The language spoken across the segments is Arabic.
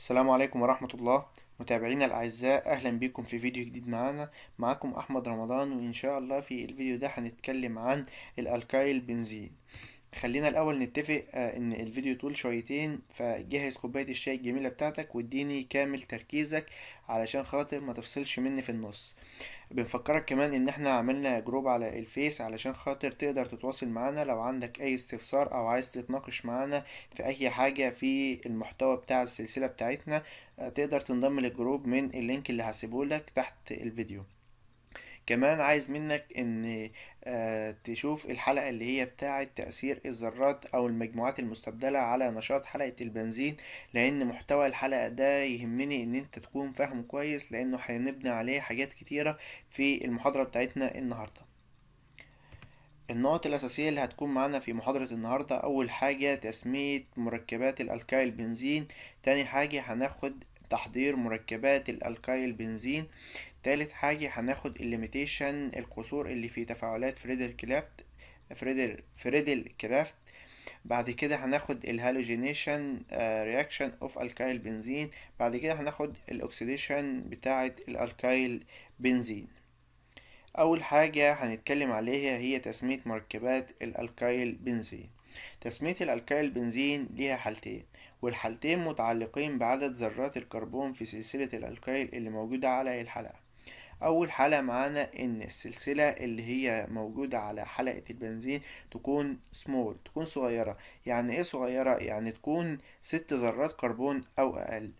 السلام عليكم ورحمة الله متابعينا الأعزاء أهلا بكم في فيديو جديد معانا معاكم أحمد رمضان وإن شاء الله في الفيديو ده هنتكلم عن الألكايل بنزين خلينا الاول نتفق آه، ان الفيديو طول شويتين فجهز كوبايه الشاي الجميله بتاعتك واديني كامل تركيزك علشان خاطر ما تفصلش مني في النص بنفكرك كمان ان احنا عملنا جروب على الفيس علشان خاطر تقدر تتواصل معانا لو عندك اي استفسار او عايز تتناقش معانا في اي حاجة في المحتوى بتاع السلسلة بتاعتنا آه، تقدر تنضم للجروب من اللينك اللي هسيبهولك تحت الفيديو كمان عايز منك ان آه، تشوف الحلقة اللي هي بتاعة تأثير الذرات أو المجموعات المستبدلة على نشاط حلقة البنزين لأن محتوى الحلقة ده يهمني إن أنت تكون فاهمه كويس لأنه هنبني عليه حاجات كتيرة في المحاضرة بتاعتنا النهاردة النقط الأساسية اللي هتكون معانا في محاضرة النهاردة أول حاجة تسمية مركبات الألكايل بنزين تاني حاجة هناخد تحضير مركبات الألكايل بنزين تالت حاجة هناخد الليميتيشن القصور اللي في تفاعلات فريدل كرافت فريدل فريدل كرافت بعد كده هناخد الهالوجينيشن رياكشن اوف الكايل بنزين بعد كده هناخد الاكسيديشن بتاعة الالكايل بنزين اول حاجة هنتكلم عليها هي تسمية مركبات الالكايل بنزين تسمية الالكايل بنزين ليها حالتين والحالتين متعلقين بعدد ذرات الكربون في سلسلة الالكايل اللي موجودة على الحلقة اول حالة معانا ان السلسلة اللي هي موجودة على حلقة البنزين تكون سمول تكون صغيرة يعني ايه صغيرة يعني تكون ست ذرات كربون او اقل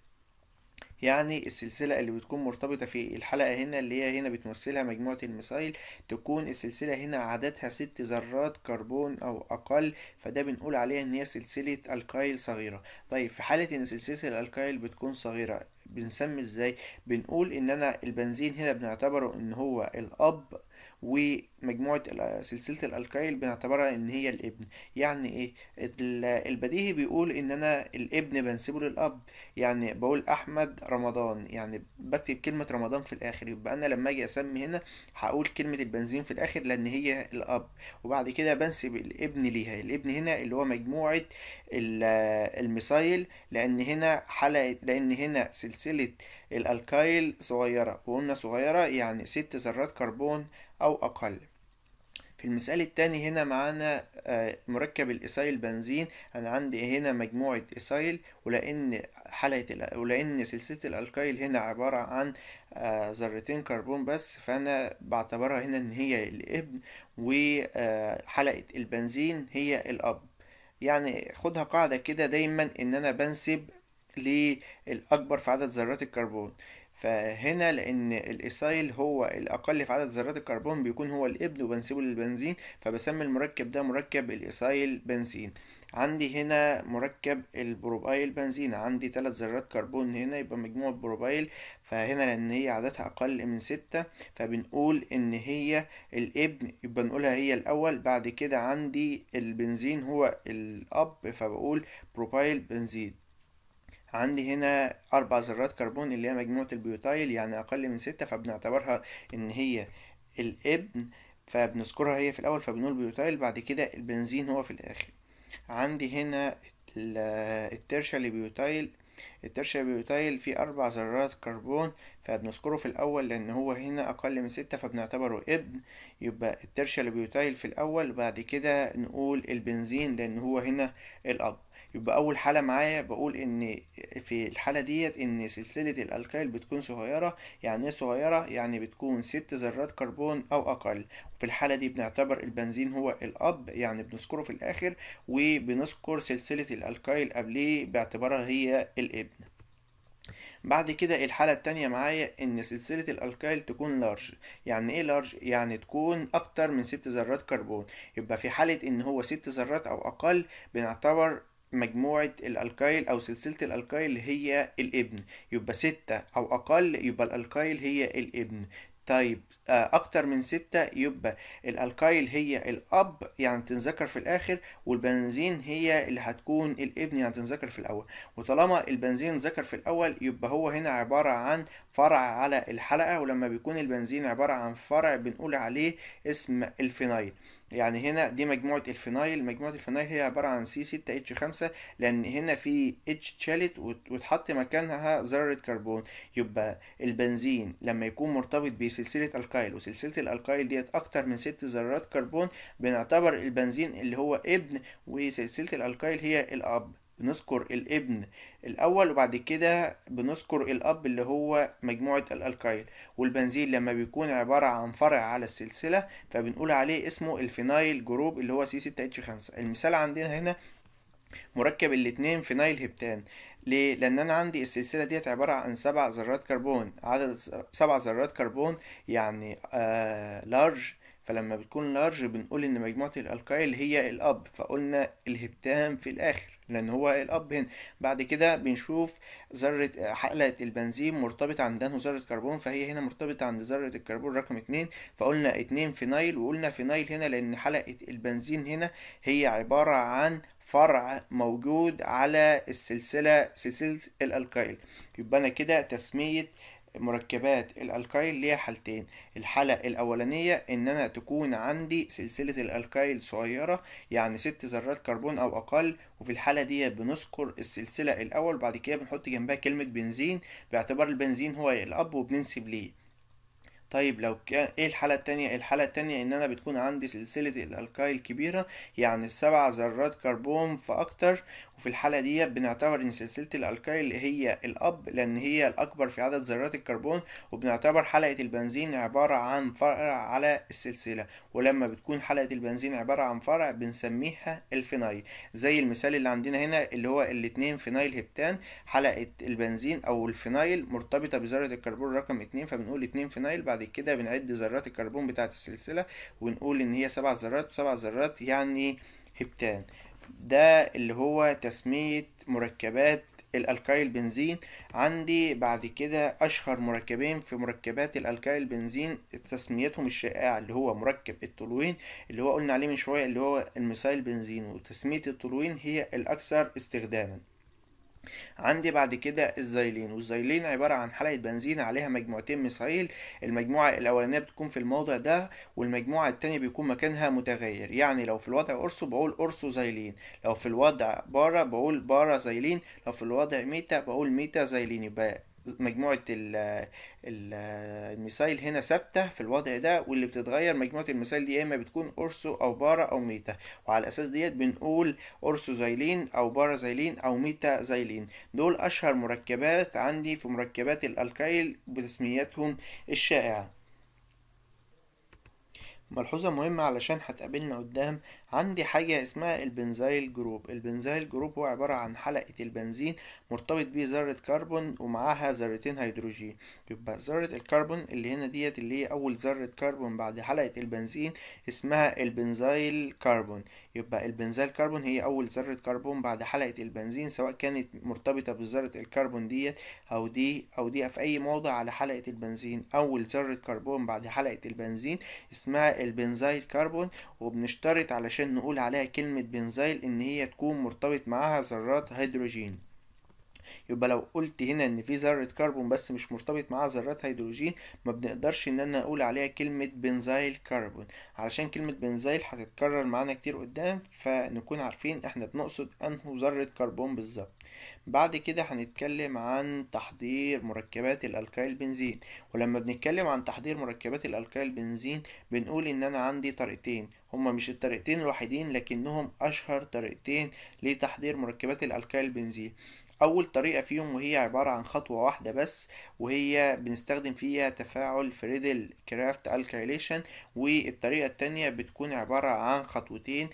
يعني السلسلة اللي بتكون مرتبطة في الحلقة هنا اللي هي هنا بتمثلها مجموعة المسائل تكون السلسلة هنا عددها ست ذرات كربون أو أقل فده بنقول عليها إن هي سلسلة الكايل صغيرة طيب في حالة إن سلسلة الألكايل بتكون صغيرة بنسمي ازاي بنقول ان انا البنزين هنا بنعتبره ان هو الاب ومجموعة سلسلة الألكايل بنعتبرها إن هي الابن يعني إيه البديهي بيقول إن أنا الابن بنسبه للأب يعني بقول أحمد رمضان يعني بكتب كلمة رمضان في الآخر يبقى أنا لما أجي أسمي هنا هقول كلمة البنزين في الآخر لأن هي الأب وبعد كده بنسب الابن ليها الابن هنا اللي هو مجموعة الميثايل لأن هنا حلقة لأن هنا سلسلة الألكايل صغيرة وقلنا صغيرة يعني ست ذرات كربون أو أقل في المثال الثاني هنا معانا آه، مركب الايسايل بنزين أنا عندي هنا مجموعة ايسايل ولأن حلقة ولأن سلسلة الألكايل هنا عبارة عن آه، ذرتين كربون بس فأنا بعتبرها هنا إن هي الابن وحلقة آه، البنزين هي الأب يعني خدها قاعدة كده دايما إن أنا بنسب للأكبر في عدد ذرات الكربون فهنا لان الايسايل هو الاقل في عدد ذرات الكربون بيكون هو الابن وبنسيبه للبنزين فبسمي المركب ده مركب الايسايل بنزين عندي هنا مركب البروبايل بنزين عندي ثلاث ذرات كربون هنا يبقى مجموع بروبايل فهنا لان هي عددها اقل من ستة فبنقول ان هي الابن يبقى نقولها هي الاول بعد كده عندي البنزين هو الاب فبقول بروبايل بنزين عندي هنا أربع ذرات كربون اللي هي مجموعة البيوتايل يعني أقل من ستة فبنعتبرها إن هي الابن فبنذكرها هي في الأول فبنقول بيوتايل بعد كده البنزين هو في الآخر عندي هنا الترشة لبيوتايل الترشة بيوتايل فيه أربع ذرات كربون فبنذكره في الأول لأن هو هنا أقل من ستة فبنعتبره ابن يبقى الترشة لبيوتايل في الأول بعد كده نقول البنزين لأن هو هنا الأب يبقى اول حاله معايا بقول ان في الحاله ديت ان سلسله الالكايل بتكون صغيره يعني ايه صغيره يعني بتكون ست ذرات كربون او اقل في الحالة دي بنعتبر البنزين هو الأب يعني بنذكره في الآخر وبنذكر سلسلة الألكايل قبليه باعتبارها هي الابن بعد كده الحالة التانية معايا ان سلسلة الالكايل تكون لارج يعني ايه لارج يعني تكون اكتر من ست ذرات كربون يبقى في حالة ان هو ست ذرات او اقل بنعتبر مجموعة الألكايل أو سلسلة الألكايل هي الابن يبقى ستة أو أقل يبقى الألكايل هي الابن طيب آه، أكتر من ستة يبقى الألكايل هي الأب يعني تنذكر في الآخر والبنزين هي اللي هتكون الابن يعني تنذكر في الأول وطالما البنزين ذكر في الأول يبقى هو هنا عبارة عن فرع على الحلقة ولما بيكون البنزين عبارة عن فرع بنقول عليه اسم الفينايل يعني هنا دي مجموعة الفينايل مجموعة الفينايل هي عبارة عن سي 6 اتش 5 لأن هنا في اتش اتشالت واتحط مكانها ذرة كربون يبقى البنزين لما يكون مرتبط بسلسلة الكايل وسلسلة الكايل ديت أكتر من ست ذرات كربون بنعتبر البنزين اللي هو ابن وسلسلة الكايل هي الأب بنذكر الابن الاول وبعد كده بنذكر الاب اللي هو مجموعه الالكايل والبنزين لما بيكون عباره عن فرع على السلسله فبنقول عليه اسمه الفينايل جروب اللي هو سي 6 اتش 5 المثال عندنا هنا مركب الاتنين فينايل هبتان ليه؟ لأن أنا عندي السلسلة ديت عبارة عن سبع ذرات كربون عدد سبع ذرات كربون يعني آه لارج فلما بتكون لارج بنقول إن مجموعة الألكايل هي الأب فقلنا الهبتان في الآخر لان هو الاب هنا بعد كده بنشوف ذره حلقه البنزين مرتبطه عند ذره كربون فهي هنا مرتبطه عند ذره الكربون رقم 2 فقلنا 2 فينايل وقلنا فينايل هنا لان حلقه البنزين هنا هي عباره عن فرع موجود على السلسله سلسله الالكايل يبقى انا كده تسميه مركبات الالكايل ليها حالتين الحالة الاولانية ان انا تكون عندي سلسلة الالكايل صغيرة يعني ست ذرات كربون او اقل وفي الحالة دي بنذكر السلسلة الاول بعد كده بنحط جنبها كلمة بنزين باعتبار البنزين هو الاب وبننسب ليه طيب لو كان ايه الحالة التانية الحالة التانية ان انا بتكون عندي سلسلة الالكايل كبيرة يعني سبع ذرات كربون فاكتر وفي الحالة دي بنعتبر ان سلسلة الالكايل هي الاب لان هي الاكبر في عدد ذرات الكربون وبنعتبر حلقة البنزين عبارة عن فرع على السلسلة ولما بتكون حلقة البنزين عبارة عن فرع بنسميها الفينايل زي المثال اللي عندنا هنا اللي هو الاتنين فينايل هبتان حلقة البنزين او الفينايل مرتبطة بذرة الكربون رقم اتنين فبنقول اتنين فينايل بعد بعد كده بنعد ذرات الكربون بتاعة السلسلة ونقول ان هي سبع ذرات سبع ذرات يعني هبتان ده اللي هو تسمية مركبات الالكايل بنزين عندي بعد كده اشهر مركبين في مركبات الالكايل بنزين تسميتهم الشائعه اللي هو مركب التولوين اللي هو قلنا عليه من شويه اللي هو الميثايل بنزين وتسميه التولوين هي الاكثر استخداما عندي بعد كده الزيلين والزيلين عبارة عن حلقة بنزين عليها مجموعتين مسائل المجموعة الأولانية بتكون في الموضع ده والمجموعة التانية بيكون مكانها متغير يعني لو في الوضع أرسو بقول أرسو زيلين لو في الوضع بارا بقول بارا زيلين لو في الوضع ميتا بقول ميتا زيلين يبقى مجموعة الميسايل هنا ثابتة في الوضع ده واللي بتتغير مجموعة الميسايل دي يا إما بتكون أورسو أو بارا أو ميتا وعلى الأساس ديت بنقول أورسو زايلين أو بارا زايلين أو ميتا زايلين دول أشهر مركبات عندي في مركبات الألكايل بتسمياتهم الشائعة ملحوظة مهمة علشان هتقابلنا قدام عندي حاجة اسمها البنزايل جروب البنزايل جروب هو عبارة عن حلقة البنزين مرتبط بيه ذرة كربون ومعاها ذرتين هيدروجين يبقى ذرة الكربون اللي هنا ديت اللي هي أول ذرة كربون بعد حلقة البنزين اسمها البنزايل كربون يبقى البنزايل كربون هي أول ذرة كربون بعد حلقة البنزين سواء كانت مرتبطة بذرة الكربون ديت أو دي أو دي في أي موضع على حلقة البنزين أول ذرة كربون بعد حلقة البنزين اسمها البنزايل كربون وبنشترط علشان عشان نقول عليها كلمة بنزيل إن هي تكون مرتبط معاها ذرات هيدروجين يبقى لو قلت هنا ان في ذره كربون بس مش مرتبط معاها ذرات هيدروجين ما بنقدرش ان انا اقول عليها كلمه بنزايل كربون علشان كلمه بنزايل هتتكرر معانا كتير قدام فنكون عارفين احنا بنقصد انه ذره كربون بالظبط بعد كده هنتكلم عن تحضير مركبات الالكايل بنزين ولما بنتكلم عن تحضير مركبات الالكايل بنزين بنقول ان انا عندي طريقتين هما مش الطريقتين الوحيدين لكنهم اشهر طريقتين لتحضير مركبات الالكايل بنزين أول طريقة فيهم وهي عبارة عن خطوة واحدة بس وهي بنستخدم فيها تفاعل فريدل كرافت الكايليشن والطريقة التانية بتكون عبارة عن خطوتين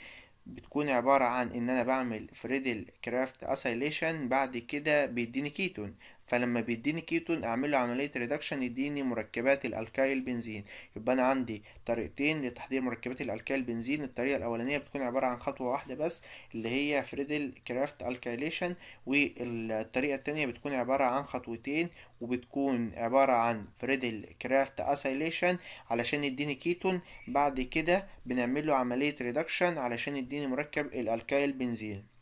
بتكون عبارة عن ان انا بعمل فريدل كرافت أسيليشن بعد كده بيديني كيتون فلما بيديني كيتون اعمل له عمليه ريدكشن يديني مركبات الالكايل بنزين يبقى انا عندي طريقتين لتحضير مركبات الالكايل بنزين الطريقه الاولانيه بتكون عباره عن خطوه واحده بس اللي هي فريدل كرافت الكايليشن والطريقه الثانيه بتكون عباره عن خطوتين وبتكون عباره عن فريدل كرافت اسايليشن علشان يديني كيتون بعد كده بنعمل له عمليه ريدكشن علشان يديني مركب الالكايل بنزين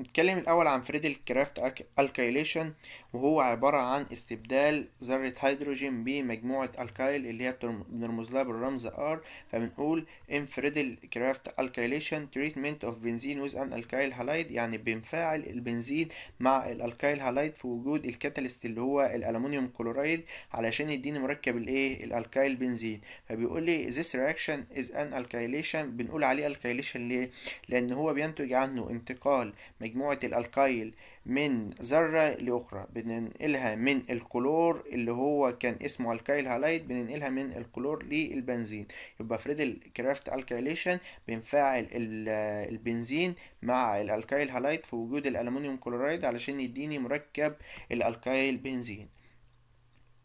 نتكلم الأول عن فريدل كرافت الكايليشن وهو عبارة عن استبدال ذرة هيدروجين بمجموعة الكايل اللي هي بنرمز لها بالرمز R فبنقول انفريدل كرافت الكايليشن تريتمنت اوف بنزين ويز ان الكايل هالايد يعني بنفاعل البنزين مع الالكايل هالايد في وجود الكاتاليست اللي هو الالومنيوم كلورايد علشان يديني مركب الايه الالكايل بنزين فبيقول لي this reaction is an alkylation بنقول عليه الكايليشن ليه لان هو بينتج عنه انتقال مجموعة الالكايل من ذرة لأخرى بننقلها من الكلور اللي هو كان اسمه الكايل هالايد بننقلها من الكلور للبنزين يبقى فريد كرافت الكايليشن بنفعل آه، البنزين مع الالكايل هالايد في وجود الالومنيوم كلورايد علشان يديني مركب الالكايل بنزين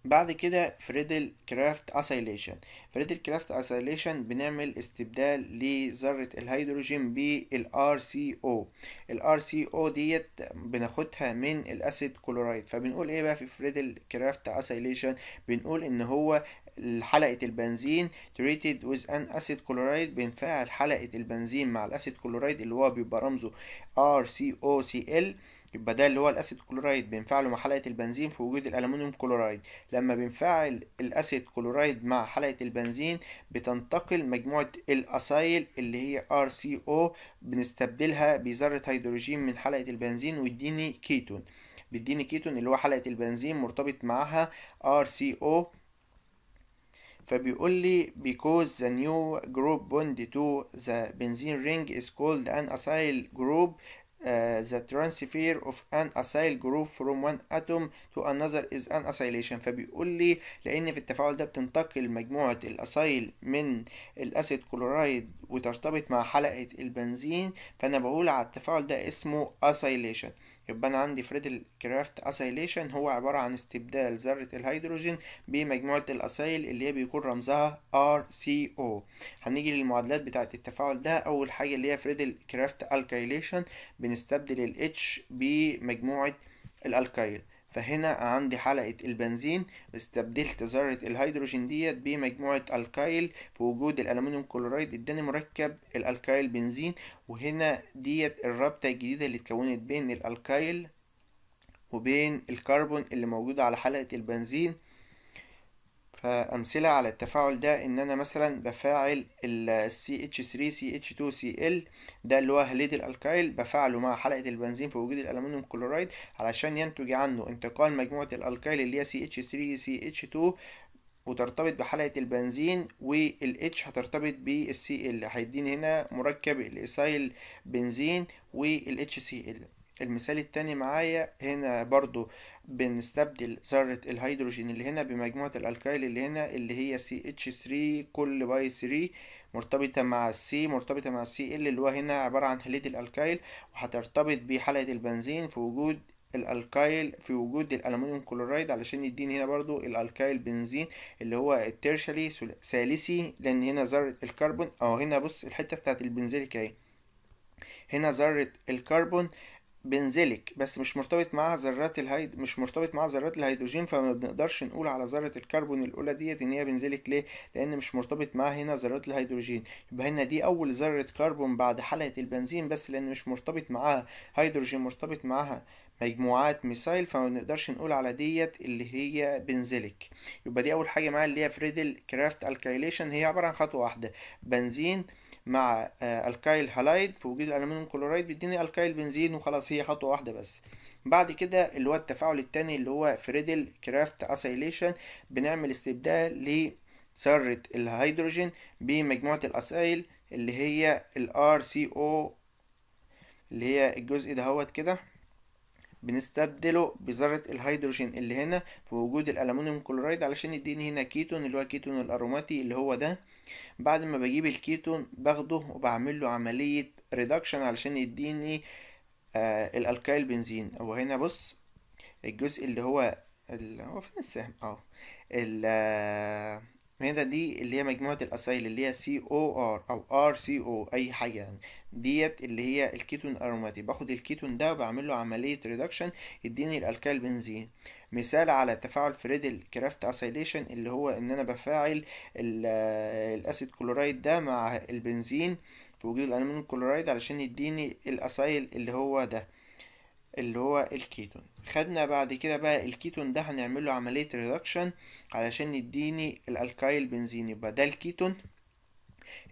بعد كده فريدل كرافت اسيليشن فريدل كرافت اسيليشن بنعمل استبدال لذرة الهيدروجين بالار سي او الار سي او ديت بناخدها من الاسيد كلورايد فبنقول ايه بقى في فريدل كرافت اسيليشن بنقول ان هو حلقة البنزين تريتد ويز ان اسيد كلورايد بنفعل حلقة البنزين مع الاسيد كلورايد اللي هو بيبقى رمزه او ال يبقى ده اللي هو الاسيد كلورايد بينفعله مع حلقه البنزين في وجود الالومنيوم كلورايد لما بينفعل الاسيد كلورايد مع حلقه البنزين بتنتقل مجموعه الاسايل اللي هي ار سي او بنستبدلها بذره هيدروجين من حلقه البنزين ويديني كيتون بيديني كيتون اللي هو حلقه البنزين مرتبط معاها ار سي او فبيقول لي because the new group bond to the benzene ring is called an acyl group Uh, the transfer of an acyl group from one atom to another is an acylation فبيقول لي لان في التفاعل ده بتنتقل مجموعة الاسايل من الاسيد كلورايد وترتبط مع حلقة البنزين فانا بقول على التفاعل ده اسمه acylation يبقى أنا عندي فريدل كرافت أسايليشن هو عبارة عن استبدال ذرة الهيدروجين بمجموعة الأسايل اللي هي بيكون رمزها RCO هنيجي للمعادلات بتاعة التفاعل ده أول حاجة اللي هي فريدل كرافت ألكايليشن بنستبدل ال H بمجموعة الألكايل فهنا عندي حلقة البنزين استبدلت ذرة الهيدروجين ديت بمجموعة الكايل في وجود الألمنيوم كلورايد اداني مركب الالكايل بنزين وهنا ديت الرابطة الجديدة اللي اتكونت بين الالكايل وبين الكربون اللي موجودة على حلقة البنزين فأمثلة على التفاعل ده إن أنا مثلا بفاعل ال CH3CH2Cl ده اللي هو هليد الألكايل بفاعله مع حلقة البنزين في وجود الألمونيوم كلورايد علشان ينتج عنه انتقال مجموعة الألكايل اللي هي CH3CH2 وترتبط بحلقة البنزين وال H هترتبط بالسي CL هيديني هنا مركب الإيسايل بنزين وال HCl المثال التاني معايا هنا برضو بنستبدل ذرة الهيدروجين اللي هنا بمجموعة الألكايل اللي هنا اللي هي CH3 كل باي 3 مرتبطة مع C مرتبطة مع السي ال اللي هو هنا عبارة عن حلية الألكايل وهترتبط بحلقة البنزين في وجود الالكايل في وجود الالومنيوم كلورايد علشان يديني هنا برضو الالكايل بنزين اللي هو التيرشالي ثالثي لان هنا ذره الكربون او هنا بص الحته بتاعت البنزيليك اهي هنا ذره الكربون بنزلك بس مش مرتبط معاها ذرات الهيد مش مرتبط معاها ذرات الهيدروجين فما بنقدرش نقول على ذره الكربون الاولى ديت ان هي بنزلك ليه لان مش مرتبط معاها هنا ذرات الهيدروجين يبقى هنا دي اول ذره كربون بعد حلقه البنزين بس لان مش مرتبط معاها هيدروجين مرتبط معاها مجموعات ميثايل فما بنقدرش نقول على ديت اللي هي بنزلك يبقى دي اول حاجه معايا اللي هي فريدل كرافت الكايليشن هي عباره عن خطوه واحده بنزين مع آه، الكايل هالايد في وجود الالومنيوم كلورايد بيديني الكايل بنزين وخلاص هي خطوه واحده بس بعد كده اللي هو التفاعل التاني اللي هو فريدل كرافت اسايليشن بنعمل استبدال لذره الهيدروجين بمجموعه الاسايل اللي هي الار سي او اللي هي الجزء هوت كده بنستبدله بذرة الهيدروجين اللي هنا في وجود الألمونيوم كلورايد علشان يديني هنا كيتون اللي هو كيتون الأروماتي اللي هو ده بعد ما بجيب الكيتون باخده وبعمل له عملية ريدكشن علشان يديني آه الالكايل بنزين هنا بص الجزء اللي هو هو فين السهم اه هنا دي اللي هي مجموعة الأسايل اللي هي سي او ار أو ار سي او أي حاجة يعني ديت اللي هي الكيتون أروماتي باخد الكيتون ده وبعمل له عملية ريدكشن يديني الألكال بنزين مثال على تفاعل فريدل كرافت اسايليشن اللي هو ان انا بفاعل آه، الاسيد كلورايد ده مع البنزين في وجود الالمنيوم كلورايد علشان يديني الاسايل اللي هو ده اللي هو الكيتون خدنا بعد كده بقى الكيتون ده هنعمله عملية ريدكشن علشان يديني الالكايل بنزين يبقى ده الكيتون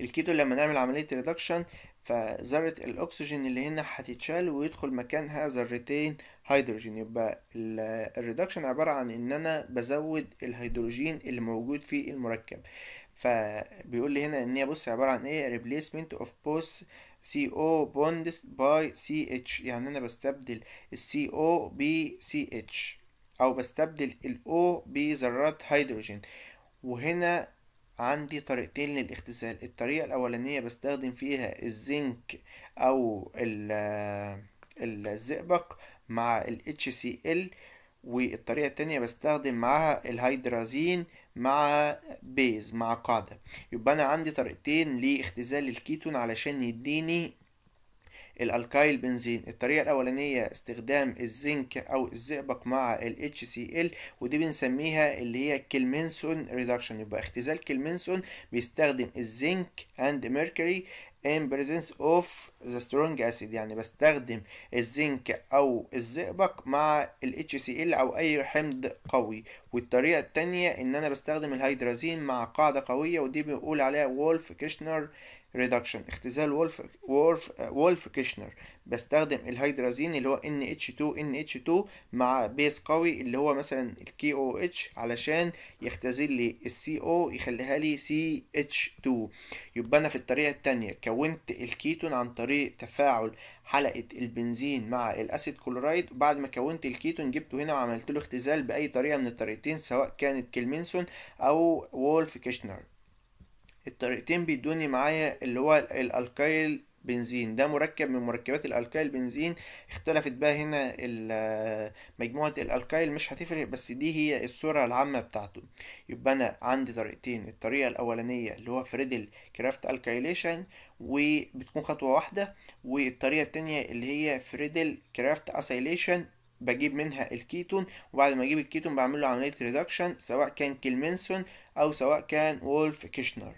الكيتون لما نعمل عملية ريدكشن فذرة الأكسجين اللي هنا هتتشال ويدخل مكانها ذرتين هيدروجين يبقى الريدكشن عبارة عن إن أنا بزود الهيدروجين اللي موجود في المركب فبيقول لي هنا إن هي بص عبارة عن إيه replacement of both سي او بوندس باي سي اتش يعني انا بستبدل السي او بسي اتش او بستبدل الاو بذرات هيدروجين وهنا عندي طريقتين للاختزال الطريقة الأولانية بستخدم فيها الزنك أو آه، الزئبق مع ال HCl والطريقة التانية بستخدم معها الهيدرازين مع بيز مع قاعدة يبقى أنا عندي طريقتين لاختزال الكيتون علشان يديني الالكايل بنزين الطريقه الاولانيه استخدام الزنك او الزئبق مع ال HCl ودي بنسميها اللي هي كلمنسون ريدكشن يبقى اختزال كلمنسون بيستخدم الزنك اند ميركوري in presence of the strong acid يعني بستخدم الزنك او الزئبق مع ال HCl او اي حمض قوي والطريقة التانية ان انا بستخدم الهيدرازين مع قاعدة قوية ودي بيقول عليها وولف كيشنر ريدكشن اختزال وولف وولف وولف كيشنر بستخدم الهيدرازين اللي هو NH2 NH2 مع بيس قوي اللي هو مثلا ال KOH علشان يختزل لي ال CO يخليها لي ch 2 يبقى انا في الطريقه التانية كونت الكيتون عن طريق تفاعل حلقه البنزين مع الاسيد كلورايد وبعد ما كونت الكيتون جبته هنا وعملت له اختزال باي طريقه من الطريقتين سواء كانت كلمنسون او وولف كيشنر الطريقتين بيدوني معايا اللي هو الالكايل بنزين ده مركب من مركبات الالكايل بنزين اختلفت بقى هنا مجموعة الالكايل مش هتفرق بس دي هي الصورة العامة بتاعته يبقى انا عندي طريقتين الطريقة الاولانية اللي هو فريدل كرافت الكايليشن وبتكون خطوة واحدة والطريقة التانية اللي هي فريدل كرافت اسيليشن بجيب منها الكيتون وبعد ما اجيب الكيتون بعمل له عمليه ريدكشن سواء كان كيلمنسون او سواء كان وولف كيشنر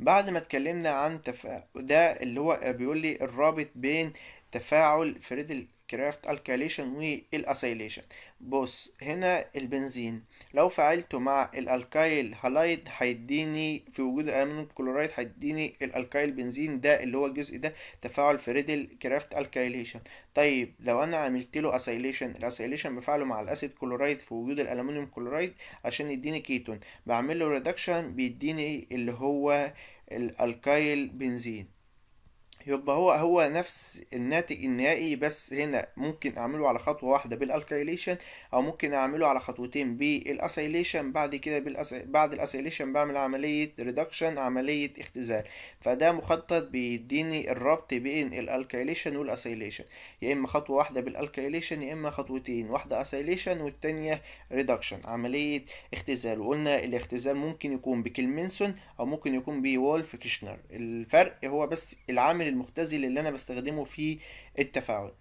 بعد ما اتكلمنا عن تفاعل ده اللي هو بيقول لي الرابط بين تفاعل فريد كرافت الكاليشن والاسيليشن بص هنا البنزين لو فعلته مع الالكايل هالايد هيديني في وجود الالمنيوم كلورايد هيديني الالكايل بنزين ده اللي هو الجزء ده تفاعل فريدل كرافت الكايليشن طيب لو انا عملت له اسيليشن الاسيليشن بفعله مع الاسيد كلورايد في وجود الالمنيوم كلورايد عشان يديني كيتون بعمل له ريدكشن بيديني اللي هو الالكايل بنزين يبقى هو هو نفس الناتج النهائي بس هنا ممكن اعمله على خطوه واحده بالالكيليشن او ممكن اعمله على خطوتين بالاسيليشن بعد كده بالأس... بعد الاسيليشن بعمل عمليه ريدكشن عمليه اختزال فده مخطط بيديني الربط بين الالكيليشن والاسيليشن يا اما خطوه واحده بالالكيليشن يا اما خطوتين واحده اسيليشن والتانيه ريدكشن عمليه اختزال وقلنا الاختزال ممكن يكون بكلمنسون او ممكن يكون بولف كيشنر الفرق هو بس العامل المختزل اللي انا بستخدمه في التفاعل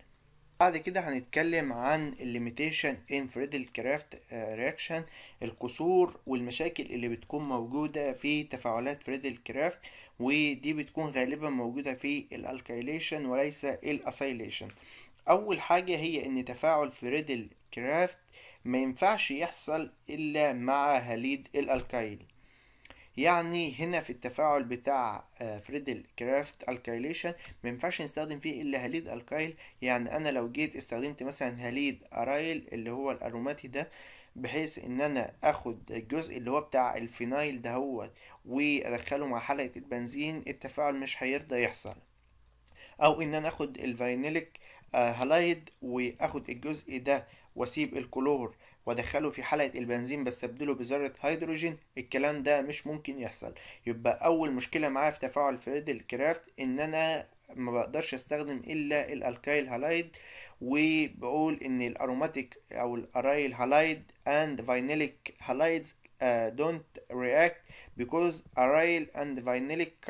بعد كده هنتكلم عن الليميتيشن ان فريدل كرافت رياكشن آه، القصور والمشاكل اللي بتكون موجودة في تفاعلات فريدل كرافت ودي بتكون غالبا موجودة في الالكايليشن وليس الاسايليشن اول حاجة هي ان تفاعل فريدل كرافت ما ينفعش يحصل الا مع هليد الالكايل يعني هنا في التفاعل بتاع فريدل كرافت الكايليشن ما ينفعش نستخدم فيه الا هاليد الكايل يعني انا لو جيت استخدمت مثلا هاليد ارايل اللي هو الاروماتي ده بحيث ان انا اخد الجزء اللي هو بتاع الفينايل دهوت وادخله مع حلقه البنزين التفاعل مش هيرضى يحصل او ان انا اخد الفينيليك هلايد واخد الجزء ده واسيب الكلور وادخله في حلقه البنزين بستبدله بذره هيدروجين الكلام ده مش ممكن يحصل يبقى اول مشكله معاه في تفاعل فيدل كرافت ان انا ما بقدرش استخدم الا الالكايل هالايد وبقول ان الاروماتيك او الارايل هالايد اند فاينيليك هالايدز دونت رياكت بيكوز ارايل اند and vinylic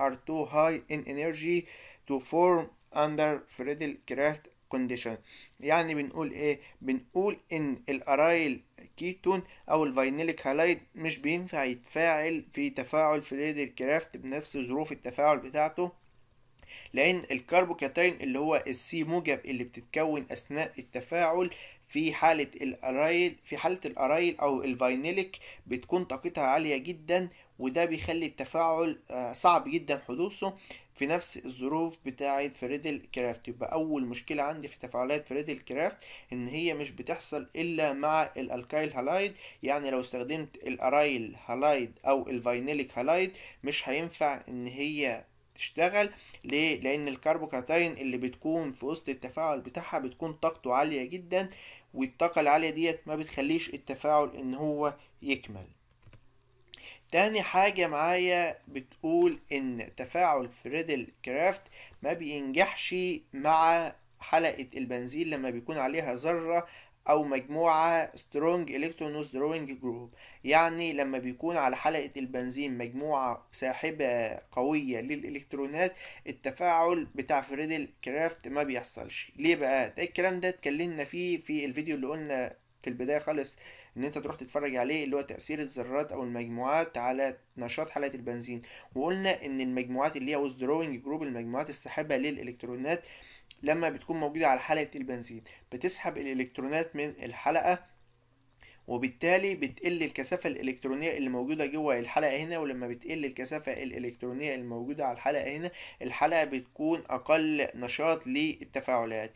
ار تو هاي ان انرجي تو فورم under Friedel Craft condition يعني بنقول ايه بنقول ان الارايل كيتون او الفاينيليك هالايد مش بينفع يتفاعل في تفاعل فريدل كرافت بنفس ظروف التفاعل بتاعته لان الكربوكاتين اللي هو السي موجب اللي بتتكون اثناء التفاعل في حالة الارايل في حالة الارايل او الفاينيليك بتكون طاقتها عالية جدا وده بيخلي التفاعل آه، صعب جدا حدوثه في نفس الظروف بتاعة فريدل كرافت يبقى أول مشكلة عندي في تفاعلات فريدل كرافت إن هي مش بتحصل إلا مع الألكايل هالايد يعني لو استخدمت الأرايل هالايد أو الفاينيليك هالايد مش هينفع إن هي تشتغل ليه لان الكربوكاتاين اللي بتكون في وسط التفاعل بتاعها بتكون طاقته عاليه جدا والطاقه العاليه ديت ما بتخليش التفاعل ان هو يكمل تاني حاجة معايا بتقول إن تفاعل فريدل كرافت ما بينجحش مع حلقة البنزين لما بيكون عليها ذرة أو مجموعة سترونج إلكترونوس دروينج جروب يعني لما بيكون على حلقة البنزين مجموعة ساحبة قوية للإلكترونات التفاعل بتاع فريدل كرافت ما بيحصلش ليه بقى؟ ده الكلام ده اتكلمنا فيه في الفيديو اللي قلنا في البداية خالص ان انت تروح تتفرج عليه اللي هو تاثير الذرات او المجموعات على نشاط حلقه البنزين وقلنا ان المجموعات اللي هي دروينج جروب المجموعات الساحبه للالكترونات لما بتكون موجوده على حلقه البنزين بتسحب الالكترونات من الحلقه وبالتالي بتقل الكثافة الإلكترونية اللي موجودة جوه الحلقة هنا ولما بتقل الكثافة الإلكترونية الموجودة على الحلقة هنا الحلقة بتكون أقل نشاط للتفاعلات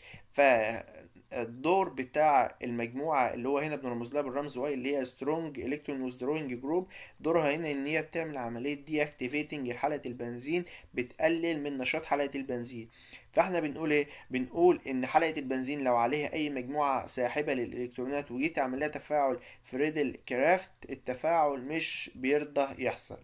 الدور بتاع المجموعه اللي هو هنا بنرمز لها بالرمز واي اللي هي سترونج الكترون ويزدروينج جروب دورها هنا ان هي بتعمل عمليه دي اكتيفيتنج لحاله البنزين بتقلل من نشاط حاله البنزين فاحنا بنقول ايه بنقول ان حلقه البنزين لو عليها اي مجموعه ساحبه للالكترونات وجيت اعمل لها تفاعل فريدل كرافت التفاعل مش بيرضى يحصل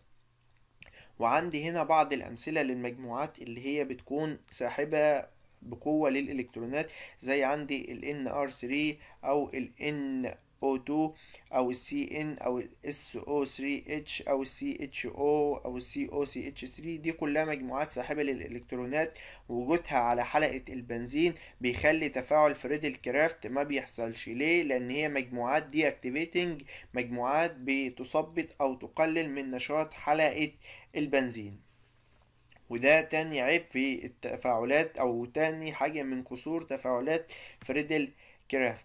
وعندي هنا بعض الأمثلة للمجموعات اللي هي بتكون ساحبة بقوة للإلكترونات زي عندي ال NR3 أو ال NO2 أو ال CN أو ال SO3H أو ال CHO أو ال COCH3 دي كلها مجموعات ساحبة للإلكترونات وجودها على حلقة البنزين بيخلي تفاعل فريدل كرافت ما بيحصلش ليه لأن هي مجموعات دي اكتيفيتنج مجموعات بتثبط أو تقلل من نشاط حلقة البنزين وده تاني عيب في التفاعلات او تاني حاجة من قصور تفاعلات فريدل كرافت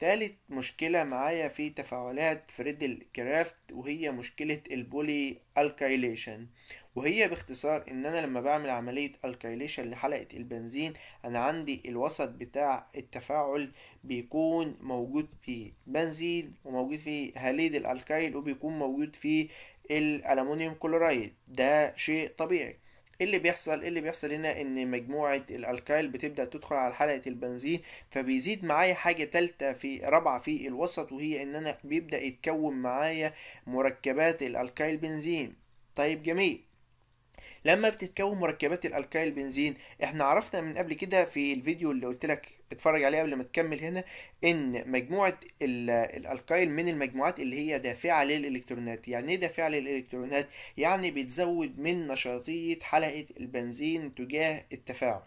تالت مشكلة معايا في تفاعلات فريدل كرافت وهي مشكلة البولي الكايليشن وهي باختصار ان انا لما بعمل عملية الكايليشن لحلقة البنزين انا عندي الوسط بتاع التفاعل بيكون موجود فيه بنزين وموجود فيه هاليد الالكايل وبيكون موجود فيه الالومنيوم كلورايد ده شيء طبيعي اللي بيحصل اللي بيحصل هنا ان مجموعه الالكايل بتبدا تدخل على حلقه البنزين فبيزيد معايا حاجه ثالثه في رابعه في الوسط وهي ان انا بيبدا يتكون معايا مركبات الالكايل بنزين طيب جميل لما بتتكون مركبات الالكايل بنزين احنا عرفنا من قبل كده في الفيديو اللي قلت لك تتفرج عليها قبل ما تكمل هنا ان مجموعه الالكايل من المجموعات اللي هي دافعه للالكترونات يعني ايه دافعه للالكترونات يعني بتزود من نشاطيه حلقه البنزين تجاه التفاعل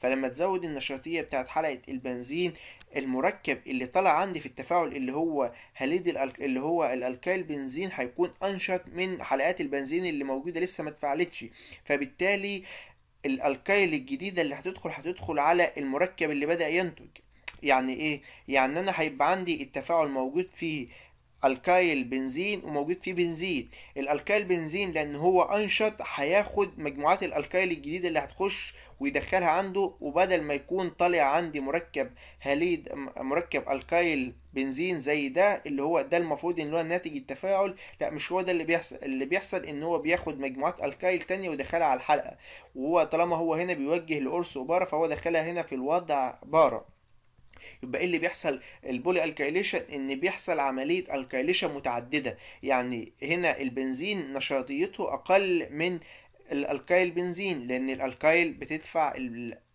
فلما تزود النشاطيه بتاعت حلقه البنزين المركب اللي طلع عندي في التفاعل اللي هو هاليد اللي هو الالكايل بنزين هيكون انشط من حلقات البنزين اللي موجوده لسه ما اتفعلتش فبالتالي الالكايل الجديده اللي هتدخل هتدخل على المركب اللي بدا ينتج يعني ايه يعني انا هيبقى عندي التفاعل موجود فيه الكايل بنزين وموجود فيه بنزين الالكايل بنزين لان هو انشط هياخد مجموعات الالكايل الجديده اللي هتخش ويدخلها عنده وبدل ما يكون طالع عندي مركب هاليد مركب الكايل بنزين زي ده اللي هو ده المفروض ان هو ناتج التفاعل لا مش هو ده اللي بيحصل اللي بيحصل ان هو بياخد مجموعات الكايل تانية ويدخلها على الحلقه وهو طالما هو هنا بيوجه لقرص وبارة فهو دخلها هنا في الوضع بارة يبقى ايه اللي بيحصل البولي الكايليشن ان بيحصل عمليه الكايليشن متعدده يعني هنا البنزين نشاطيته اقل من الالكايل بنزين لان الالكايل بتدفع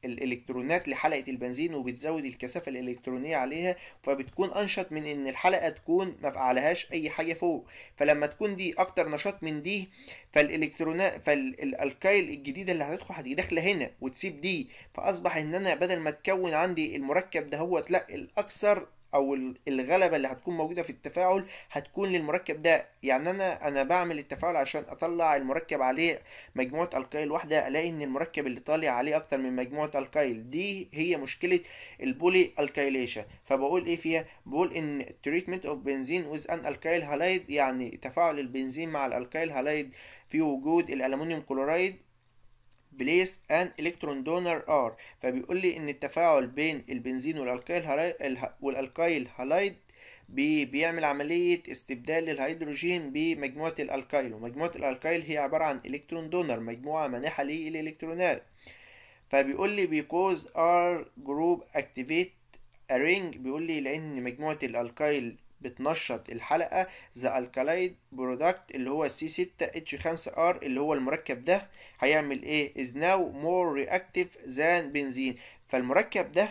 الالكترونات لحلقه البنزين وبتزود الكثافه الالكترونيه عليها فبتكون انشط من ان الحلقه تكون ما عليهاش اي حاجه فوق فلما تكون دي اكتر نشاط من دي فالالكترونات فالالكايل الجديده اللي هتدخل هتيجي داخله هنا وتسيب دي فاصبح ان انا بدل ما تكون عندي المركب ده هو لا الاكثر او الغلبه اللي هتكون موجوده في التفاعل هتكون للمركب ده يعني انا انا بعمل التفاعل عشان اطلع المركب عليه مجموعه الكايل واحده الاقي ان المركب اللي طالع عليه اكتر من مجموعه الكايل دي هي مشكله البولي الكايليشن فبقول ايه فيها بقول ان تريتمنت اوف بنزين ويز ان الكايل هالايد يعني تفاعل البنزين مع الالكايل هالايد في وجود الالومنيوم كلورايد بليس ان الكترون دونر ار فبيقول لي ان التفاعل بين البنزين والالكايل والالكايل هالايد بي بيعمل عملية استبدال الهيدروجين بمجموعة الألكايل ومجموعة الألكايل هي عبارة عن إلكترون دونر مجموعة مانحة للإلكترونات فبيقول لي بيكوز ار جروب اكتيفيت ارينج بيقول لي لأن مجموعة الألكايل بتنشط الحلقة The Alkaloid Product اللي هو c 6 h 5 r اللي هو المركب ده هيعمل ايه از now more reactive than بنزين فالمركب ده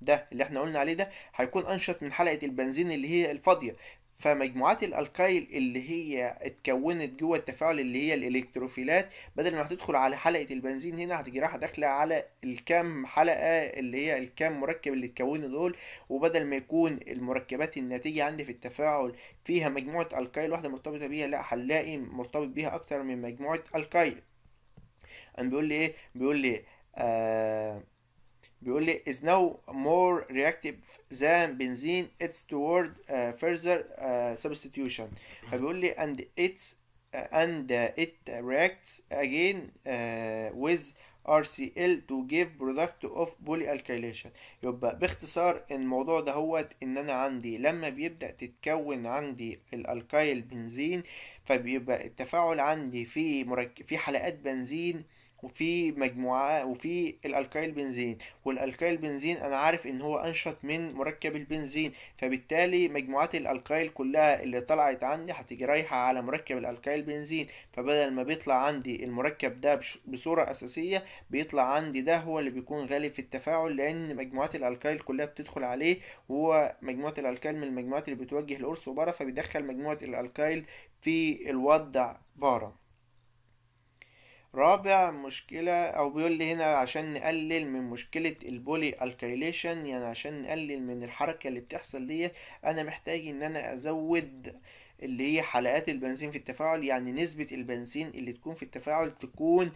ده اللي احنا قلنا عليه ده هيكون انشط من حلقه البنزين اللي هي الفاضيه فمجموعات الالكايل اللي هي اتكونت جوه التفاعل اللي هي الالكتروفيلات بدل ما هتدخل على حلقه البنزين هنا هتجي رايحه داخله على الكام حلقه اللي هي الكام مركب اللي اتكونوا دول وبدل ما يكون المركبات الناتجه عندي في التفاعل فيها مجموعه الكايل واحده مرتبطه بيها لا هنلاقي مرتبط بيها اكتر من مجموعه الكايل قام بيقول لي ايه بيقول لي آه بيقول لي is now more reactive than benzene it's toward uh, further uh, substitution فبيقول لي and it's uh, and uh, it reacts again uh, with RCl to give product of polyalkylation يبقى باختصار الموضوع ده هو ان انا عندي لما بيبدأ تتكون عندي الالكايل بنزين فبيبقى التفاعل عندي في مرك... في حلقات بنزين وفي مجموعة وفي الالكايل بنزين والالكايل بنزين انا عارف ان هو انشط من مركب البنزين فبالتالي مجموعات الالكايل كلها اللي طلعت عندي هتيجي رايحة على مركب الالكايل بنزين فبدل ما بيطلع عندي المركب ده بصورة اساسية بيطلع عندي ده هو اللي بيكون غالب في التفاعل لان مجموعات الالكايل كلها بتدخل عليه وهو مجموعة الالكايل من المجموعات اللي بتوجه القرص وبره فبيدخل مجموعة الالكايل في الوضع بارا رابع مشكلة أو بيقول لي هنا عشان نقلل من مشكلة البولي الكيليشن يعني عشان نقلل من الحركة اللي بتحصل ديت أنا محتاج إن أنا أزود اللي هي حلقات البنزين في التفاعل يعني نسبة البنزين اللي تكون في التفاعل تكون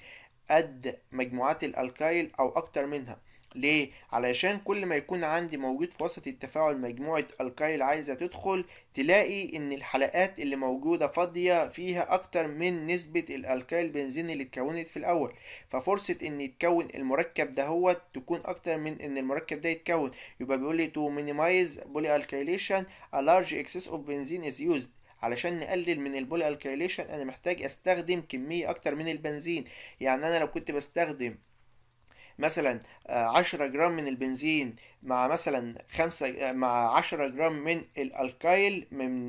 قد مجموعات الالكايل او اكتر منها ليه؟ علشان كل ما يكون عندي موجود في وسط التفاعل مجموعة الكايل عايزة تدخل تلاقي ان الحلقات اللي موجودة فاضية فيها اكتر من نسبة الالكايل بنزين اللي اتكونت في الاول ففرصة ان يتكون المركب ده هو تكون اكتر من ان المركب ده يتكون يبقى بيقول لي to minimize polyalkylation a large excess of benzene is used علشان نقلل من البولي الكايليشن انا محتاج استخدم كمية اكتر من البنزين يعني انا لو كنت بستخدم مثلا 10 آه، جرام من البنزين مع مثلا خمسة مع عشرة جرام من الالكايل من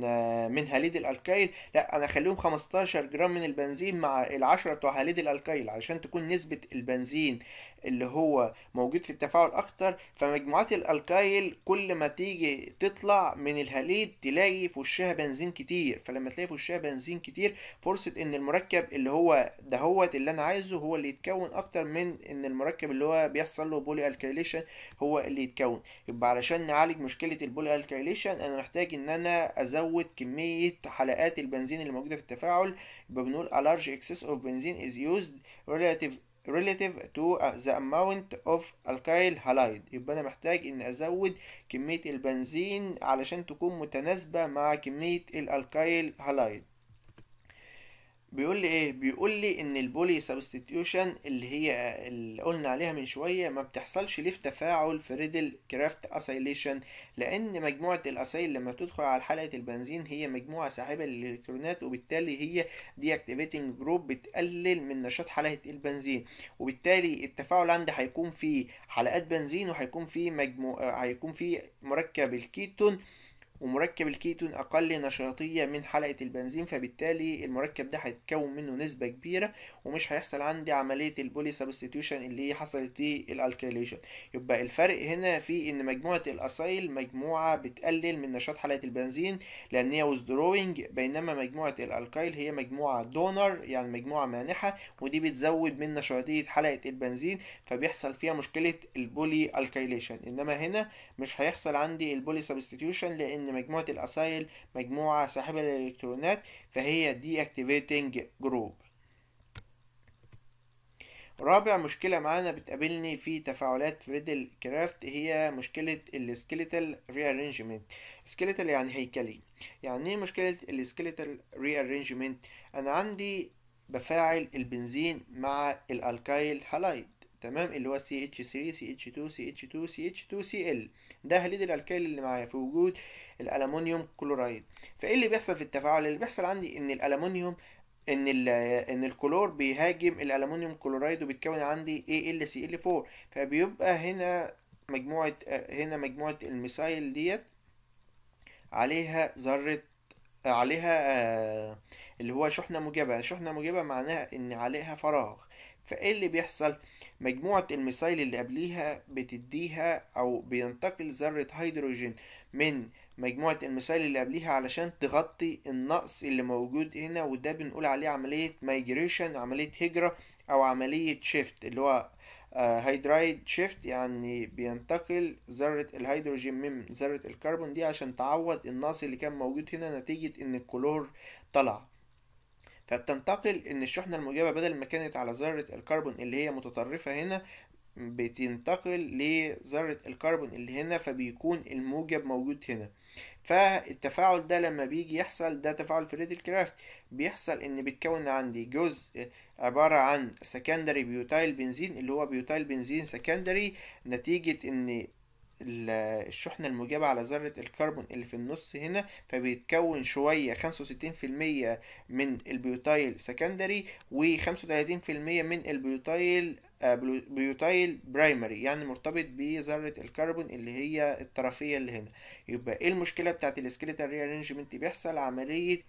من هاليد الالكايل لا انا اخليهم خمستاشر جرام من البنزين مع ال بتوع هاليد الالكايل علشان تكون نسبة البنزين اللي هو موجود في التفاعل اكتر فمجموعات الالكايل كل ما تيجي تطلع من الهاليد تلاقي في وشها بنزين كتير فلما تلاقي في وشها بنزين كتير فرصة ان المركب اللي هو دهوت اللي انا عايزه هو اللي يتكون اكتر من ان المركب اللي هو بيحصل له بولي الكايليشن هو اللي يتكون الكون يبقى علشان نعالج مشكله البول الكايليشن انا محتاج ان انا ازود كميه حلقات البنزين اللي موجوده في التفاعل يبقى بنقول a large excess of benzene is used relative relative to the amount of alkyl halide يبقى انا محتاج ان ازود كميه البنزين علشان تكون متناسبه مع كميه الالكايل هالايد بيقول لي ايه بيقول لي ان البولي سبستيتيوشن اللي هي اللي قلنا عليها من شويه ما بتحصلش ليه في تفاعل في ريدل كرافت اسايليشن لان مجموعه الاسايل لما بتدخل على حلقه البنزين هي مجموعه ساحبه للالكترونات وبالتالي هي دي اكتيفيتنج جروب بتقلل من نشاط حلقه البنزين وبالتالي التفاعل عندي هيكون في حلقات بنزين وهيكون في مجموعه هيكون في مركب الكيتون ومركب الكيتون أقل نشاطية من حلقة البنزين فبالتالي المركب ده هيتكون منه نسبة كبيرة ومش هيحصل عندي عملية البولي سبستيتيوشن اللي هي حصلت في الالكيليشن يبقى الفرق هنا في إن مجموعة الأسايل مجموعة بتقلل من نشاط حلقة البنزين لأن هي دروينج بينما مجموعة الألكايل هي مجموعة دونر يعني مجموعة مانحة ودي بتزود من نشاطية حلقة البنزين فبيحصل فيها مشكلة البولي الكيليشن إنما هنا مش هيحصل عندي البولي سبستيتيوشن لان مجموعه الاسايل مجموعه ساحبه للالكترونات فهي دي اكتيفيتنج جروب رابع مشكلة معانا بتقابلني في تفاعلات فريدل كرافت هي مشكلة السكيلتال rearrangement سكيلتال يعني هيكلي يعني ايه مشكلة السكيلتال rearrangement انا عندي بفاعل البنزين مع الالكايل هالايد تمام اللي هو سي اتش 3 سي اتش 2 سي اتش 2 سي اتش 2 سي ال ده هليد الالكيل اللي معايا في وجود الالومنيوم كلورايد فايه اللي بيحصل في التفاعل اللي بيحصل عندي ان الالومنيوم ان ال ان الكلور بيهاجم الالومنيوم كلورايد وبيتكون عندي AlCl4 فبيبقى هنا مجموعه هنا مجموعه الميثايل ديت عليها ذره عليها آه، اللي هو شحنه موجبه شحنه موجبه معناها ان عليها فراغ فايه اللي بيحصل مجموعة الميثايل اللي قبليها بتديها او بينتقل ذرة هيدروجين من مجموعة الميثايل اللي قبليها علشان تغطي النقص اللي موجود هنا وده بنقول عليه عملية مايجريشن عملية هجرة او عملية شيفت اللي هو هيدرايد آه، شيفت يعني بينتقل ذرة الهيدروجين من ذرة الكربون دي عشان تعوض النقص اللي كان موجود هنا نتيجة ان الكلور طلع فبتنتقل ان الشحنة الموجبة بدل ما كانت على ذرة الكربون اللي هي متطرفة هنا بتنتقل لذرة الكربون اللي هنا فبيكون الموجب موجود هنا فالتفاعل ده لما بيجي يحصل ده تفاعل فريد الكرافت بيحصل ان بيتكون عندي جزء عبارة عن سكندري بيوتايل بنزين اللي هو بيوتايل بنزين سكندري نتيجة ان الشحنة الموجبة على ذرة الكربون اللي في النص هنا فبيتكون شوية خمسة وستين في المية من البيوتايل سكندري وخمسة وتلاتين في المية من البيوتايل آه، بيوتايل برايمري يعني مرتبط بذرة الكربون اللي هي الطرفية اللي هنا يبقى ايه المشكلة بتاعت السكيلتال ري ارينجمنت بيحصل عملية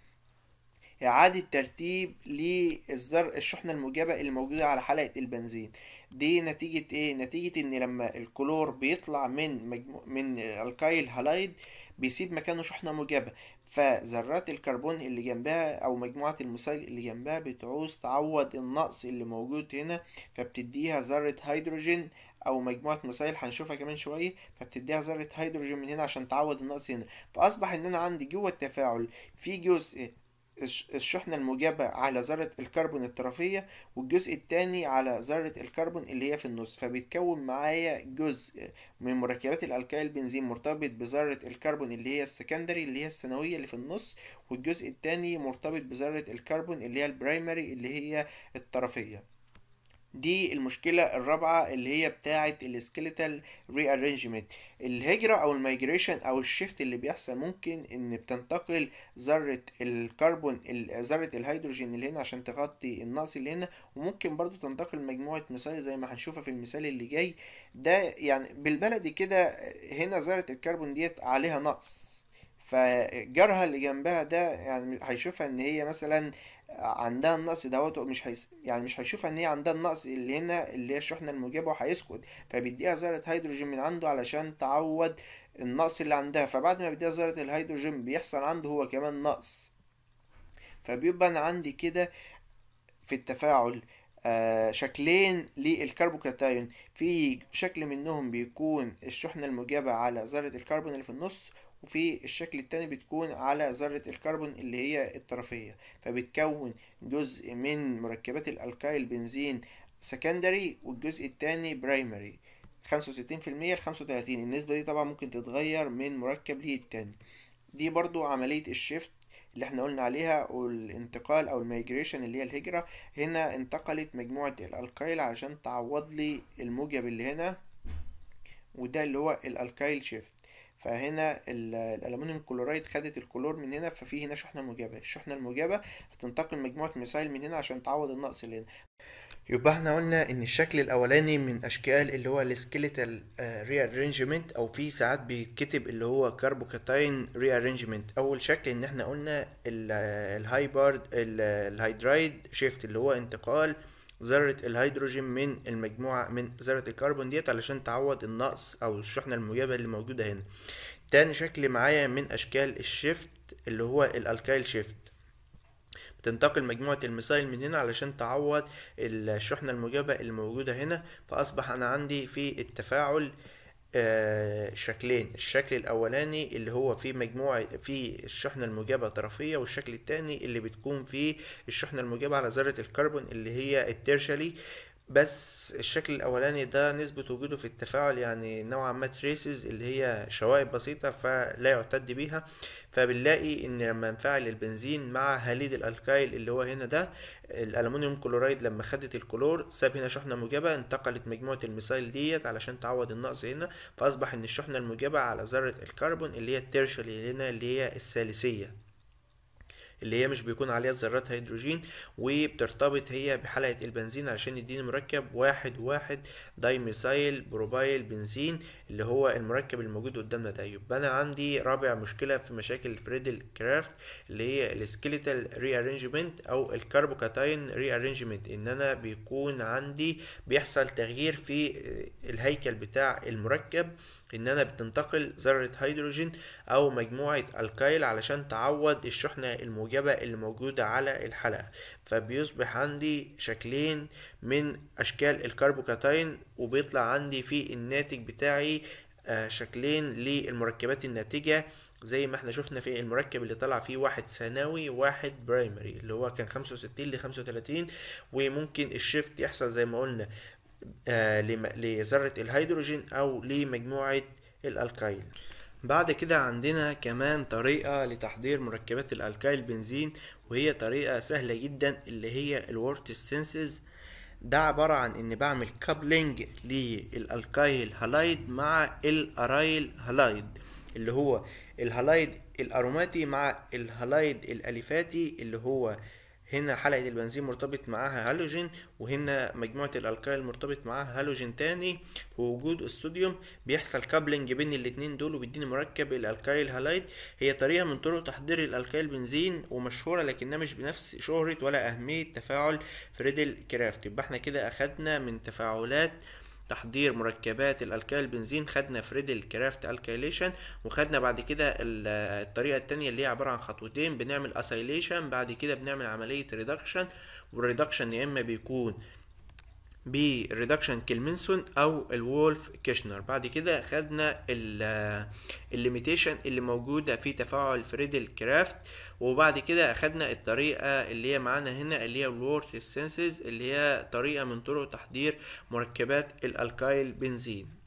إعادة ترتيب للشحنة الموجبة اللي موجودة على حلقة البنزين دي نتيجة ايه نتيجة ان لما الكلور بيطلع من مجمو... من الكايل هالايد بيسيب مكانه شحنة موجبة فذرات الكربون اللي جنبها او مجموعة المسيل اللي جنبها بتعوز تعوض النقص اللي موجود هنا فبتديها ذرة هيدروجين او مجموعه مسائل هنشوفها كمان شويه فبتديها ذره هيدروجين من هنا عشان تعوض النقص هنا فاصبح ان انا عندي جوه التفاعل في جزء الشحنة الموجبة على ذرة الكربون الطرفية والجزء الثاني على ذرة الكربون اللي هي في النص فبيتكون معايا جزء من مركبات الألكايل بنزين مرتبط بذرة الكربون اللي هي السكندري اللي هي الثانوية اللي في النص والجزء الثاني مرتبط بذرة الكربون اللي هي البرايمري اللي هي الطرفية دي المشكلة الرابعة اللي هي بتاعة السكيلتال rearrangement الهجرة أو الميجريشن أو الشيفت اللي بيحصل ممكن إن بتنتقل ذرة الكربون ذرة الهيدروجين اللي هنا عشان تغطي النقص اللي هنا وممكن برضو تنتقل مجموعة مثال زي ما هنشوفها في المثال اللي جاي ده يعني بالبلدي كده هنا ذرة الكربون ديت عليها نقص فجارها اللي جنبها ده يعني هيشوفها ان هي مثلا عندها النقص دوت مش هيس... يعني مش هيشوف ان هي عندها النقص اللي هنا اللي هي الشحنه الموجبه وهيسكت فبيديها ذره هيدروجين من عنده علشان تعوض النقص اللي عندها فبعد ما بيديها ذره الهيدروجين بيحصل عنده هو كمان نقص فبيبقى انا عندي كده في التفاعل آه، شكلين للكربوكاتايون في شكل منهم بيكون الشحنة الموجبة على ذرة الكربون اللي في النص وفي الشكل التاني بتكون على ذرة الكربون اللي هي الطرفية فبتكون جزء من مركبات الألكايل بنزين سكندري والجزء التاني برايمري خمسة وستين في المية لخمسة النسبة دي طبعا ممكن تتغير من مركب للتاني دي برضو عملية الشيفت اللي احنا قلنا عليها والانتقال او الميجريشن اللي هي الهجرة هنا انتقلت مجموعة الالكايل عشان تعوض لي الموجب اللي هنا وده اللي هو الالكايل شيفت فهنا الالومنيوم كلورايد خدت الكلور من هنا ففي هنا شحنه موجبه الشحنه الموجبه هتنتقل مجموعه ميثايل من هنا عشان تعوض النقص اللي هنا يبقى احنا قلنا ان الشكل الاولاني من اشكال اللي هو السكيليتال آه، ريارنجمنت او في ساعات بيتكتب اللي هو كاربوكاتاين ريارنجمنت اول شكل ان احنا قلنا الهايبرد الهيدرايد شيفت اللي هو انتقال ذرة الهيدروجين من المجموعة من ذرة الكربون ديت علشان تعوض النقص أو الشحنة الموجبة اللي موجودة هنا تاني شكل معايا من أشكال الشيفت اللي هو الألكايل شيفت تنتقل مجموعة المسائل من هنا علشان تعوض الشحنة الموجبة الموجودة هنا فأصبح أنا عندي في التفاعل آه شكلين الشكل الاولاني اللي هو في مجموعه في الشحنه الموجبه طرفيه والشكل الثاني اللي بتكون فيه الشحنه الموجبه على ذره الكربون اللي هي آه بس الشكل الاولاني ده نسبة وجوده في التفاعل يعني نوعا ما تريسز اللي هي شوائب بسيطة فلا يعتد بيها فبنلاقي ان لما نفعل البنزين مع هاليد الالكايل اللي هو هنا ده الالومنيوم كلورايد لما خدت الكلور ساب هنا شحنة موجبة انتقلت مجموعة الميثايل ديت علشان تعوض النقص هنا فاصبح ان الشحنة الموجبة على ذرة الكربون اللي هي التيرشالي هنا اللي هي الثالثية اللي هي مش بيكون عليها ذرات هيدروجين وبترتبط هي بحلقة البنزين عشان يديني مركب واحد واحد دايميثايل بروبايل بنزين اللي هو المركب الموجود قدامنا ده يبقى انا عندي رابع مشكلة في مشاكل فريدل كرافت اللي هي السكيليتال ري ارينجمنت او الكربوكاتاين ري ارينجمنت ان انا بيكون عندي بيحصل تغيير في الهيكل بتاع المركب ان انا بتنتقل ذرة هيدروجين او مجموعة الكايل علشان تعوض الشحنة الموجبة اللي موجودة على الحلقة فبيصبح عندي شكلين من اشكال الكربوكاتاين وبيطلع عندي في الناتج بتاعي آه، شكلين للمركبات الناتجة زي ما احنا شفنا في المركب اللي طلع فيه واحد ثانوي واحد برايمري اللي هو كان 65 ل 35 وممكن الشيفت يحصل زي ما قلنا آه، لذرة الهيدروجين أو لمجموعة الألكايل بعد كده عندنا كمان طريقة لتحضير مركبات الألكايل بنزين وهي طريقة سهلة جدا اللي هي الورت سينسز ده عبارة عن ان بعمل كابلينج للألكايل هالايد مع الأرايل هالايد اللي هو الهالايد الأروماتي مع الهالايد الأليفاتي اللي هو هنا حلقة البنزين مرتبط معاها هالوجين وهنا مجموعة الألكايل مرتبط معاها هالوجين تاني ووجود الصوديوم بيحصل كابلنج بين الاتنين دول وبيديني مركب الألكايل هالايد هي طريقة من طرق تحضير الألكايل بنزين ومشهورة لكنها مش بنفس شهرة ولا أهمية تفاعل فريدل كرافت يبقى احنا كده أخدنا من تفاعلات تحضير مركبات الالكايل بنزين خدنا فريدل كرافت الكايليشن وخدنا بعد كده الطريقه الثانيه اللي هي عباره عن خطوتين بنعمل اسايليشن بعد كده بنعمل عمليه ريدكشن والريدكشن يا اما بيكون بريدكشن كلمنسون او الولف كيشنر بعد كده خدنا الليميتيشن اللي موجوده في تفاعل فريدل كرافت وبعد كده اخدنا الطريقه اللي هي معانا هنا اللي هي الورت سينسز اللي هي طريقه من طرق تحضير مركبات الالكايل بنزين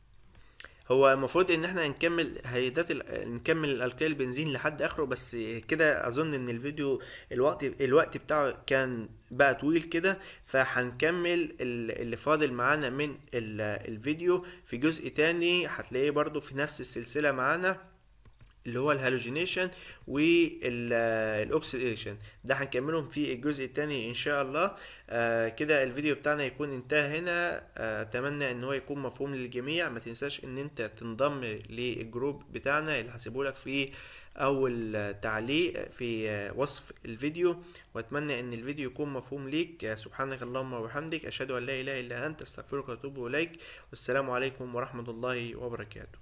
هو المفروض ان احنا نكمل هيدات ال... نكمل الالكيل البنزين لحد اخره بس كده اظن ان الفيديو الوقت الوقت بتاعه كان بقى طويل كده فهنكمل اللي فاضل معانا من الفيديو في جزء تاني هتلاقيه برضو في نفس السلسله معانا اللي هو الهالوجينيشن والاوكسيديشن ده هنكملهم في الجزء الثاني ان شاء الله آه كده الفيديو بتاعنا يكون انتهى هنا آه اتمنى ان هو يكون مفهوم للجميع ما تنساش ان انت تنضم للجروب بتاعنا اللي هسيبهولك في اول تعليق في وصف الفيديو واتمنى ان الفيديو يكون مفهوم ليك سبحانك اللهم وبحمدك اشهد ان لا اله الا انت استغفرك واتوب اليك والسلام عليكم ورحمه الله وبركاته